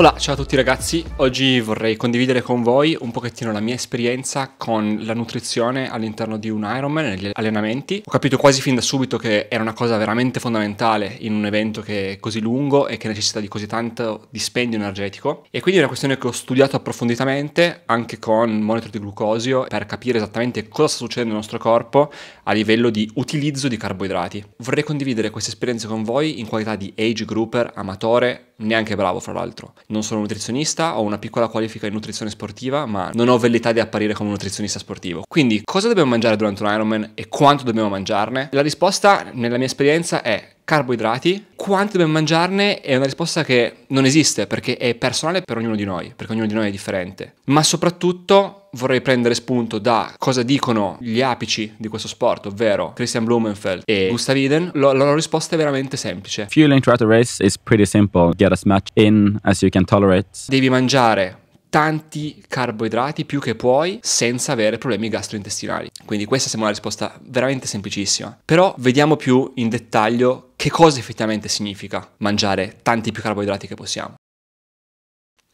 Hola, ciao a tutti ragazzi, oggi vorrei condividere con voi un pochettino la mia esperienza con la nutrizione all'interno di un Ironman, negli allenamenti. Ho capito quasi fin da subito che era una cosa veramente fondamentale in un evento che è così lungo e che necessita di così tanto dispendio energetico e quindi è una questione che ho studiato approfonditamente anche con monitor di glucosio per capire esattamente cosa sta succedendo nel nostro corpo a livello di utilizzo di carboidrati. Vorrei condividere questa esperienza con voi in qualità di age grouper, amatore, neanche bravo fra l'altro. Non sono nutrizionista, ho una piccola qualifica in nutrizione sportiva, ma non ho velleità di apparire come un nutrizionista sportivo. Quindi cosa dobbiamo mangiare durante un Ironman e quanto dobbiamo mangiarne? La risposta nella mia esperienza è carboidrati, quanti dobbiamo mangiarne è una risposta che non esiste perché è personale per ognuno di noi, perché ognuno di noi è differente. Ma soprattutto vorrei prendere spunto da cosa dicono gli apici di questo sport, ovvero Christian Blumenfeld e Gustav Iden. la loro risposta è veramente semplice. Fueling throughout a race is pretty simple. Get as much in as you can tolerate. Devi mangiare tanti carboidrati più che puoi senza avere problemi gastrointestinali. Quindi questa sembra una risposta veramente semplicissima. Però vediamo più in dettaglio che cosa effettivamente significa mangiare tanti più carboidrati che possiamo.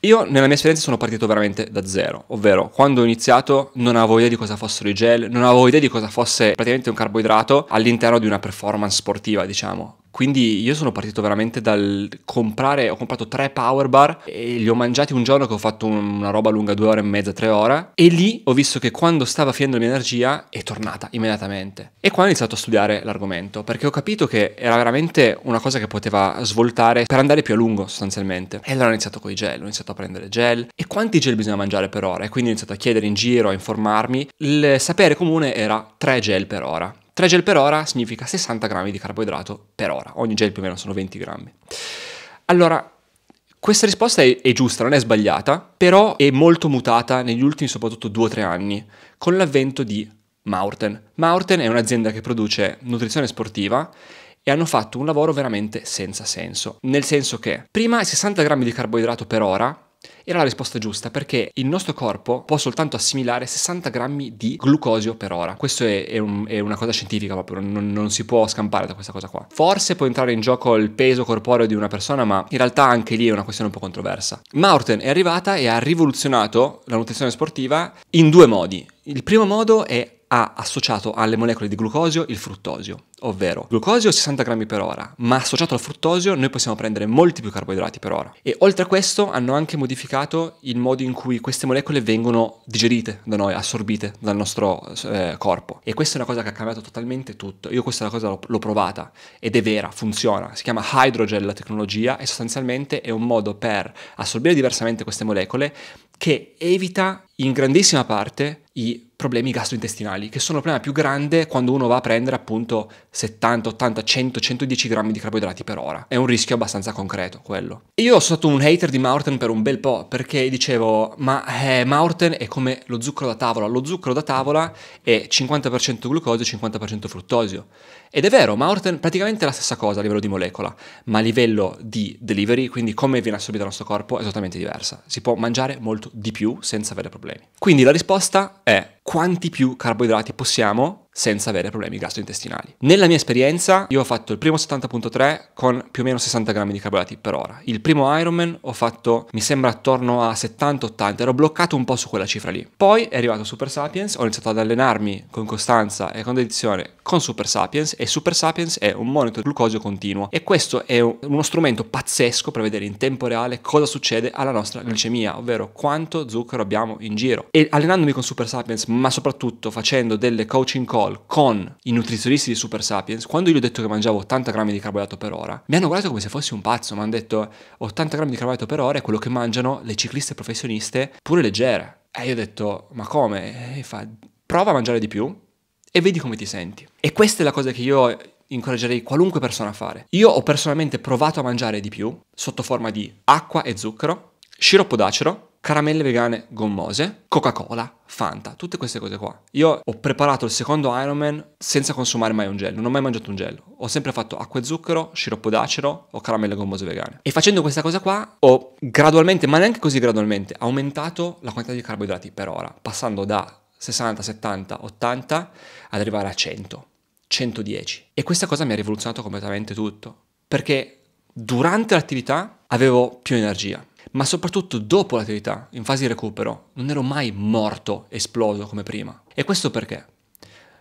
Io nella mia esperienza sono partito veramente da zero, ovvero quando ho iniziato non avevo idea di cosa fossero i gel, non avevo idea di cosa fosse praticamente un carboidrato all'interno di una performance sportiva, diciamo. Quindi io sono partito veramente dal comprare, ho comprato tre power bar e li ho mangiati un giorno che ho fatto una roba lunga due ore e mezza, tre ore e lì ho visto che quando stava finendo la mia energia è tornata immediatamente. E qua ho iniziato a studiare l'argomento perché ho capito che era veramente una cosa che poteva svoltare per andare più a lungo sostanzialmente. E allora ho iniziato con i gel, ho iniziato a prendere gel e quanti gel bisogna mangiare per ora e quindi ho iniziato a chiedere in giro, a informarmi. Il sapere comune era tre gel per ora. 3 gel per ora significa 60 grammi di carboidrato per ora, ogni gel più o meno sono 20 grammi. Allora, questa risposta è, è, giusta, non è sbagliata, però è molto mutata negli ultimi soprattutto 2-3 anni con l'avvento di Maurten. Maurten è un'azienda che produce nutrizione sportiva e hanno fatto un lavoro veramente senza senso, nel senso che prima 60 grammi di carboidrato per ora era la risposta giusta perché il nostro corpo può soltanto assimilare 60 grammi di glucosio per ora. Questo è, è, un, è una cosa scientifica proprio, non, non, si può scampare da questa cosa qua. Forse può entrare in gioco il peso corporeo di una persona, ma in realtà anche lì è una questione un po' controversa. Maurten è arrivata e ha rivoluzionato la nutrizione sportiva in due modi. Il primo modo è ha associato alle molecole di glucosio il fruttosio, ovvero glucosio 60 grammi per ora, ma associato al fruttosio noi possiamo prendere molti più carboidrati per ora. E oltre a questo hanno anche modificato il modo in cui queste molecole vengono digerite da noi, assorbite dal nostro eh, corpo. E questa è una cosa che ha cambiato totalmente tutto. Io questa cosa l'ho, l'ho provata ed è vera, funziona. Si chiama hydrogel la tecnologia e sostanzialmente è un modo per assorbire diversamente queste molecole che evita in grandissima parte i problemi gastrointestinali, che sono il problema più grande quando uno va a prendere appunto 70, 80, 100, 110 grammi di carboidrati per ora. È un rischio abbastanza concreto quello. Io sono stato un hater di Maurten per un bel po', perché dicevo, ma eh, Maurten è come lo zucchero da tavola. Lo zucchero da tavola è 50% glucosio e 50% fruttosio. Ed è vero, Maurten praticamente è la stessa cosa a livello di molecola, ma a livello di delivery, quindi come viene assorbito dal nostro corpo, è esattamente diversa. Si può mangiare molto di più senza avere problemi problemi. Quindi la risposta è quanti più carboidrati possiamo senza avere problemi gastrointestinali. Nella mia esperienza io ho fatto il primo 70.3 con più o meno 60 grammi di carboidrati per ora. Il primo Ironman ho fatto mi sembra attorno a 70-80, ero bloccato un po' su quella cifra lì. Poi è arrivato Super Sapiens, ho iniziato ad allenarmi con costanza e con dedizione con Super Sapiens e Super Sapiens è un monitor glucosio continuo e questo è uno strumento pazzesco per vedere in tempo reale cosa succede alla nostra glicemia, ovvero quanto zucchero abbiamo in giro. E allenandomi con Super Sapiens, ma soprattutto facendo delle coaching call call con i nutrizionisti di Super Sapiens, quando io gli ho detto che mangiavo 80 grammi di carboidrato per ora, mi hanno guardato come se fossi un pazzo, mi hanno detto 80 grammi di carboidrato per ora è quello che mangiano le cicliste professioniste pure leggere. E io ho detto, ma come? E eh, fa, prova a mangiare di più e vedi come ti senti. E questa è la cosa che io incoraggerei qualunque persona a fare. Io ho personalmente provato a mangiare di più, sotto forma di acqua e zucchero, sciroppo d'acero, caramelle vegane gommose, Coca-Cola, Fanta, tutte queste cose qua. Io ho preparato il secondo Ironman senza consumare mai un gel, non ho mai mangiato un gel. Ho sempre fatto acqua e zucchero, sciroppo d'acero o caramelle gommose vegane. E facendo questa cosa qua ho gradualmente, ma neanche così gradualmente, aumentato la quantità di carboidrati per ora, passando da 60, 70, 80 ad arrivare a 100, 110. E questa cosa mi ha rivoluzionato completamente tutto, perché durante l'attività avevo più energia ma soprattutto dopo l'attività, in fase di recupero, non ero mai morto, esploso come prima. E questo perché?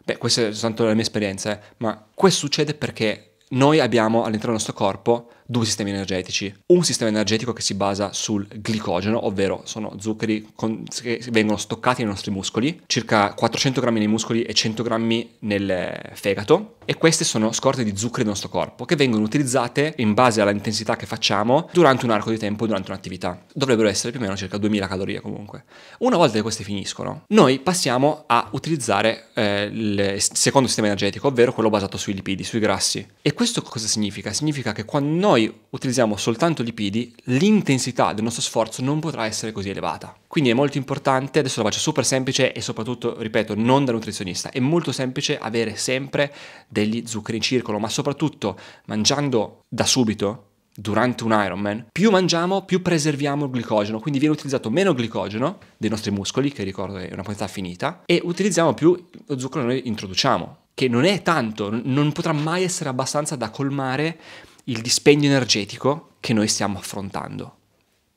Beh, questa è soltanto la mia esperienza, eh, ma questo succede perché noi abbiamo all'interno del nostro corpo due sistemi energetici. Un sistema energetico che si basa sul glicogeno, ovvero sono zuccheri con, che vengono stoccati nei nostri muscoli, circa 400 grammi nei muscoli e 100 grammi nel eh, fegato, e queste sono scorte di zuccheri del nostro corpo che vengono utilizzate in base all'intensità che facciamo durante un arco di tempo, durante un'attività. Dovrebbero essere più o meno circa 2000 calorie comunque. Una volta che queste finiscono, noi passiamo a utilizzare eh, il secondo sistema energetico, ovvero quello basato sui lipidi, sui grassi. E questo cosa significa? Significa che quando noi noi utilizziamo soltanto lipidi, l'intensità del nostro sforzo non potrà essere così elevata. Quindi è molto importante, adesso la faccio super semplice e soprattutto, ripeto, non da nutrizionista, è molto semplice avere sempre degli zuccheri in circolo, ma soprattutto mangiando da subito, durante un Ironman, più mangiamo, più preserviamo il glicogeno, quindi viene utilizzato meno glicogeno dei nostri muscoli, che ricordo è una quantità finita, e utilizziamo più lo zucchero che noi introduciamo, che non è tanto, non potrà mai essere abbastanza da colmare il dispendio energetico che noi stiamo affrontando.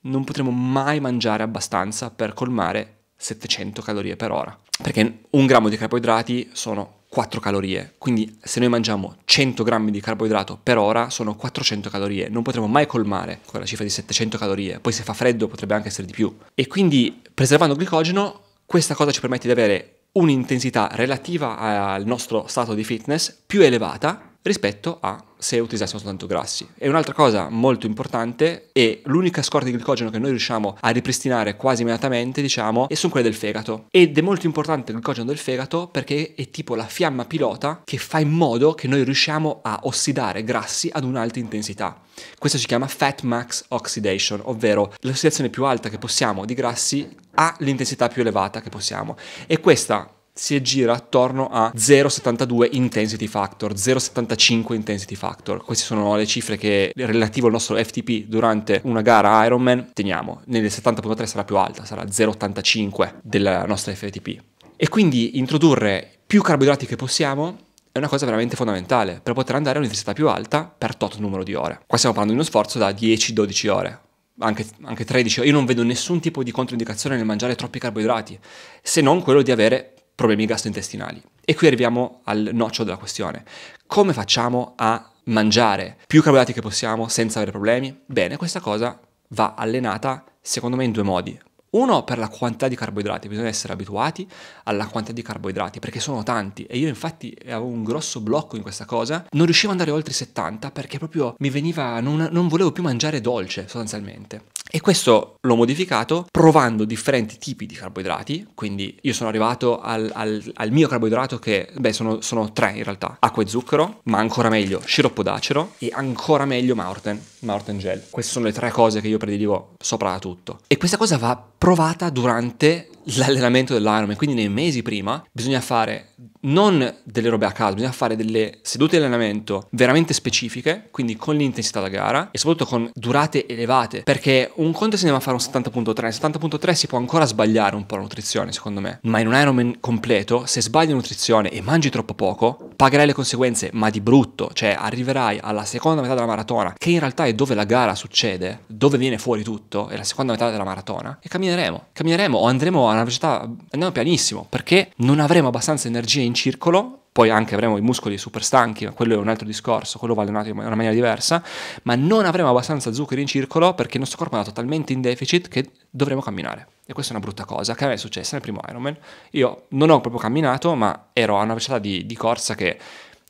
Non potremo mai mangiare abbastanza per colmare 700 calorie per ora, perché un grammo di carboidrati sono 4 calorie, quindi se noi mangiamo 100 grammi di carboidrato per ora sono 400 calorie, non potremo mai colmare quella cifra di 700 calorie, poi se fa freddo potrebbe anche essere di più. E quindi preservando il glicogeno questa cosa ci permette di avere un'intensità relativa al nostro stato di fitness più elevata rispetto a se utilizzassimo soltanto grassi. E un'altra cosa molto importante è l'unica scorta di glicogeno che noi riusciamo a ripristinare quasi immediatamente, diciamo, e sono quelle del fegato. Ed è molto importante il glicogeno del fegato perché è tipo la fiamma pilota che fa in modo che noi riusciamo a ossidare grassi ad un'alta intensità. Questo si chiama Fat Max Oxidation, ovvero l'ossidazione più alta che possiamo di grassi all'intensità più elevata che possiamo. E questa si aggira attorno a 0,72 intensity factor, 0,75 intensity factor. Queste sono le cifre che relativo al nostro FTP durante una gara Ironman teniamo. Nelle 70.3 sarà più alta, sarà 0,85 della nostra FTP. E quindi introdurre più carboidrati che possiamo è una cosa veramente fondamentale per poter andare a un'intensità più alta per tot numero di ore. Qua stiamo parlando di uno sforzo da 10-12 ore, anche, anche, 13 Io non vedo nessun tipo di controindicazione nel mangiare troppi carboidrati, se non quello di avere problemi gastrointestinali. E qui arriviamo al noccio della questione. Come facciamo a mangiare più carboidrati che possiamo senza avere problemi? Bene, questa cosa va allenata secondo me in due modi. Uno per la quantità di carboidrati, bisogna essere abituati alla quantità di carboidrati perché sono tanti e io infatti avevo un grosso blocco in questa cosa, non riuscivo ad andare oltre i 70 perché proprio mi veniva, non, non volevo più mangiare dolce sostanzialmente. E questo l'ho modificato provando differenti tipi di carboidrati, quindi io sono arrivato al, al, al mio carboidrato che, beh, sono, sono, tre in realtà, acqua e zucchero, ma ancora meglio sciroppo d'acero e ancora meglio Mountain, Mountain Gel. Queste sono le tre cose che io prediligo sopra tutto. E questa cosa va provata durante l'allenamento dell'Ironman, quindi nei mesi prima bisogna fare non delle robe a caso, bisogna fare delle sedute di allenamento veramente specifiche, quindi con l'intensità da gara e soprattutto con durate elevate, perché un conto se andiamo a fare un 70.3, 70.3 si può ancora sbagliare un po' la nutrizione secondo me, ma in un Ironman completo se sbagli la nutrizione e mangi troppo poco pagherai le conseguenze, ma di brutto, cioè arriverai alla seconda metà della maratona, che in realtà è dove la gara succede, dove viene fuori tutto, è la seconda metà della maratona, e cammineremo, cammineremo o andremo a una velocità, andiamo pianissimo, perché non avremo abbastanza energia in circolo poi anche avremo i muscoli super stanchi, ma quello è un altro discorso, quello va allenato in una maniera diversa, ma non avremo abbastanza zuccheri in circolo perché il nostro corpo è andato talmente in deficit che dovremo camminare. E questa è una brutta cosa che a me è successa nel primo Ironman. Io non ho proprio camminato, ma ero a una velocità di, di corsa che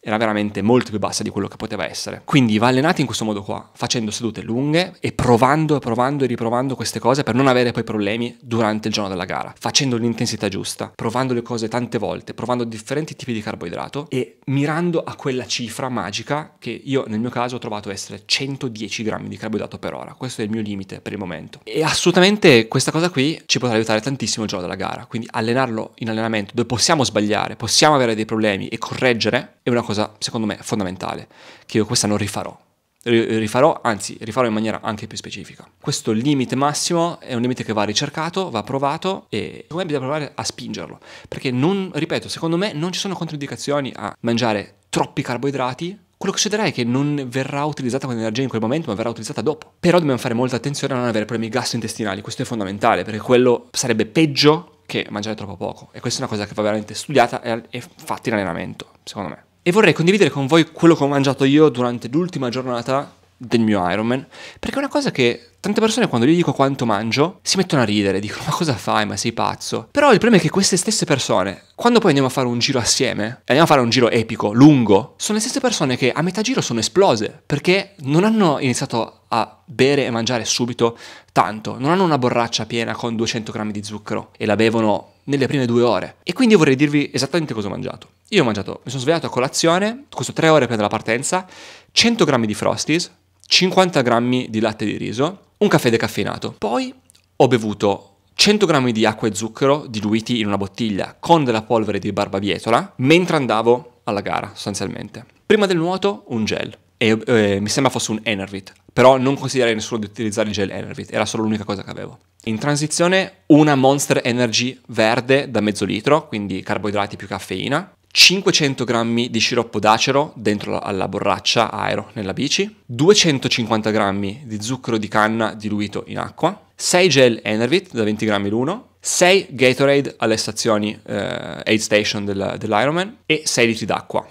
era veramente molto più bassa di quello che poteva essere. Quindi va allenato in questo modo qua, facendo sedute lunghe e provando e provando e riprovando queste cose per non avere poi problemi durante il giorno della gara, facendo l'intensità giusta, provando le cose tante volte, provando differenti tipi di carboidrato e mirando a quella cifra magica che io nel mio caso ho trovato essere 110 grammi di carboidrato per ora. Questo è il mio limite per il momento. E assolutamente questa cosa qui ci potrà aiutare tantissimo il giorno della gara, quindi allenarlo in allenamento dove possiamo sbagliare, possiamo avere dei problemi e correggere è una cosa cosa secondo me fondamentale, che io non rifarò. Rifarò, anzi, rifarò in maniera anche più specifica. Questo limite massimo è un limite che va ricercato, va provato e secondo me bisogna provare a spingerlo. Perché non, ripeto, secondo me non ci sono controindicazioni a mangiare troppi carboidrati, quello che succederà è che non verrà utilizzata quell'energia in quel momento, ma verrà utilizzata dopo. Però dobbiamo fare molta attenzione a non avere problemi gastrointestinali, questo è fondamentale, perché quello sarebbe peggio che mangiare troppo poco. E questa è una cosa che va veramente studiata e fatta in allenamento, secondo me e vorrei condividere con voi quello che ho mangiato io durante l'ultima giornata del mio Ironman, perché è una cosa che tante persone quando gli dico quanto mangio si mettono a ridere, dicono ma cosa fai, ma sei pazzo. Però il problema è che queste stesse persone, quando poi andiamo a fare un giro assieme, e andiamo a fare un giro epico, lungo, sono le stesse persone che a metà giro sono esplose, perché non hanno iniziato a bere e mangiare subito tanto, non hanno una borraccia piena con 200 grammi di zucchero e la bevono nelle prime due ore. E quindi vorrei dirvi esattamente cosa ho mangiato. Io ho mangiato, mi sono svegliato a colazione, questo tre ore prima della partenza, 100 grammi di Frosties, 50 grammi di latte di riso, un caffè decaffeinato. Poi ho bevuto 100 grammi di acqua e zucchero diluiti in una bottiglia con della polvere di barbabietola mentre andavo alla gara, sostanzialmente. Prima del nuoto, un gel e eh, mi sembra fosse un Enervit, però non considerai nessuno di utilizzare il gel Enervit, era solo l'unica cosa che avevo. In transizione una Monster Energy verde da mezzo litro, quindi carboidrati più caffeina, 500 grammi di sciroppo d'acero dentro alla borraccia aero nella bici, 250 grammi di zucchero di canna diluito in acqua, 6 gel Enervit da 20 grammi l'uno, 6 Gatorade alle stazioni eh, aid station del, dell'Ironman e 6 litri d'acqua.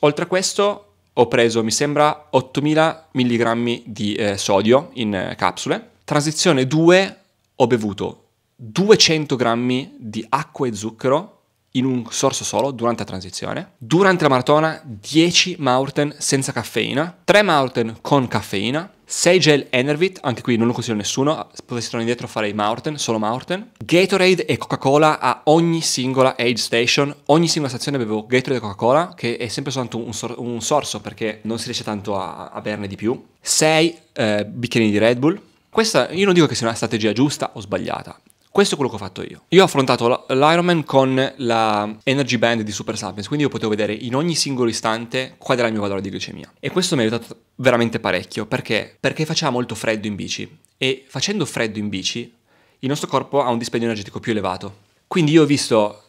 Oltre a questo ho preso, mi sembra, 8000 mg di eh, sodio in eh, capsule. Transizione 2, ho bevuto 200 grammi di acqua e zucchero in un sorso solo durante la transizione. Durante la maratona 10 mountain senza caffeina, 3 mountain con caffeina, Seigel Enervit, anche qui non lo consiglio a nessuno, tornare indietro a farei Mountain, solo Mountain. Gatorade e Coca-Cola a ogni singola aid station, ogni singola stazione bevo Gatorade e Coca-Cola, che è sempre soltanto un, sor- un sorso perché non si riesce tanto a, a berne di più. 6 eh, bicchierini di Red Bull. Questa io non dico che sia una strategia giusta o sbagliata, questo è quello che ho fatto io. Io ho affrontato l'Ironman con la Energy Band di Super Sapiens, quindi io potevo vedere in ogni singolo istante qual era il mio valore di glicemia. E questo mi ha aiutato veramente parecchio, perché? Perché faceva molto freddo in bici e facendo freddo in bici il nostro corpo ha un dispendio energetico più elevato. Quindi io ho visto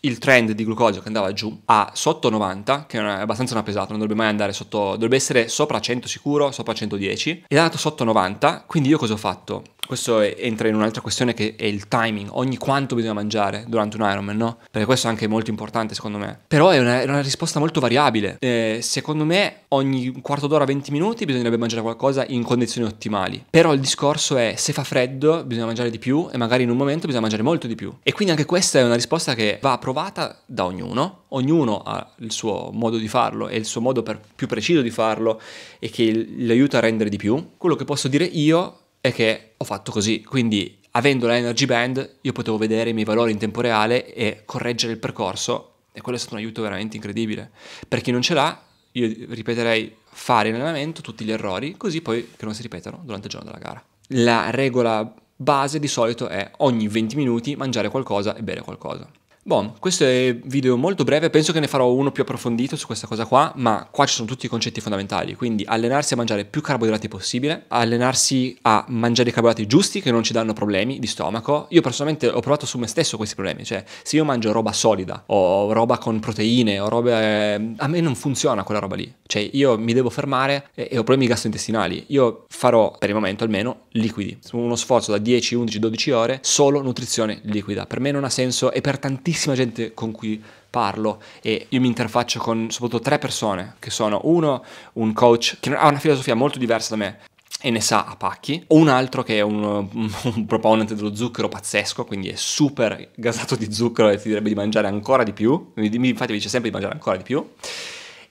il trend di glucosio che andava giù a sotto 90, che è abbastanza una pesata, non dovrebbe mai andare sotto, dovrebbe essere sopra 100 sicuro, sopra 110, ed è andato sotto 90, quindi io cosa ho fatto? questo è, entra in un'altra questione che è il timing, ogni quanto bisogna mangiare durante un Ironman, no? Perché questo è anche molto importante secondo me. Però è una, è una risposta molto variabile. Eh, secondo me ogni quarto d'ora, 20 minuti bisognerebbe mangiare qualcosa in condizioni ottimali. Però il discorso è se fa freddo bisogna mangiare di più e magari in un momento bisogna mangiare molto di più. E quindi anche questa è una risposta che va approvata da ognuno. Ognuno ha il suo modo di farlo e il suo modo più preciso di farlo e che lo aiuta a rendere di più. Quello che posso dire io è che ho fatto così, quindi avendo la energy band io potevo vedere i miei valori in tempo reale e correggere il percorso e quello è stato un aiuto veramente incredibile. Per chi non ce l'ha, io ripeterei fare in allenamento tutti gli errori, così poi che non si ripetano durante il giorno della gara. La regola base di solito è ogni 20 minuti mangiare qualcosa e bere qualcosa. Boh, questo è un video molto breve, penso che ne farò uno più approfondito su questa cosa qua, ma qua ci sono tutti i concetti fondamentali, quindi allenarsi a mangiare più carboidrati possibile, allenarsi a mangiare i carboidrati giusti che non ci danno problemi di stomaco. Io personalmente ho provato su me stesso questi problemi, cioè se io mangio roba solida o roba con proteine o roba... Eh, a me non funziona quella roba lì, cioè io mi devo fermare e, e ho problemi gastrointestinali, io farò per il momento almeno liquidi, uno sforzo da 10, 11, 12 ore solo nutrizione liquida, per me non ha senso e per tantissimi tantissima gente con cui parlo e io mi interfaccio con soprattutto tre persone che sono uno, un coach che ha una filosofia molto diversa da me e ne sa a pacchi, o un altro che è un, un proponente dello zucchero pazzesco, quindi è super gasato di zucchero e ti direbbe di mangiare ancora di più, infatti mi dice sempre di mangiare ancora di più.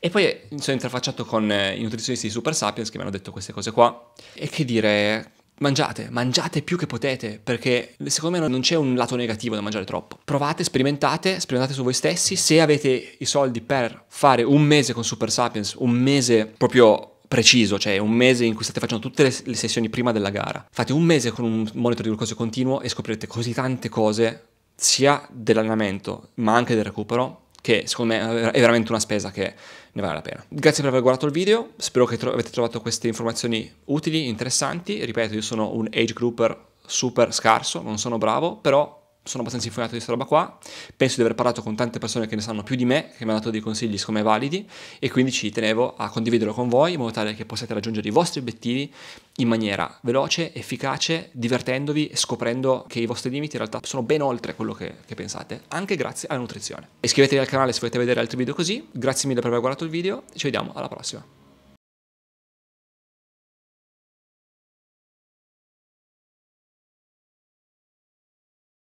E poi eh, mi sono interfacciato con eh, i nutrizionisti di Super Sapiens che mi hanno detto queste cose qua. E che dire, mangiate, mangiate più che potete, perché secondo me non c'è un lato negativo da mangiare troppo. Provate, sperimentate, sperimentate su voi stessi. Se avete i soldi per fare un mese con Super Sapiens, un mese proprio preciso, cioè un mese in cui state facendo tutte le, le sessioni prima della gara, fate un mese con un monitor di glucosio continuo e scoprirete così tante cose, sia dell'allenamento, ma anche del recupero, che secondo me è veramente una spesa che ne vale la pena. Grazie per aver guardato il video, spero che tro- avete trovato queste informazioni utili, interessanti, ripeto io sono un age grouper super scarso, non sono bravo, però sono abbastanza informato di questa roba qua, penso di aver parlato con tante persone che ne sanno più di me, che mi hanno dato dei consigli secondo me validi e quindi ci tenevo a condividerlo con voi in modo tale che possiate raggiungere i vostri obiettivi in maniera veloce, efficace, divertendovi e scoprendo che i vostri limiti in realtà sono ben oltre quello che, che pensate, anche grazie alla nutrizione. Iscrivetevi al canale se volete vedere altri video così, grazie mille per aver guardato il video, ci vediamo alla prossima.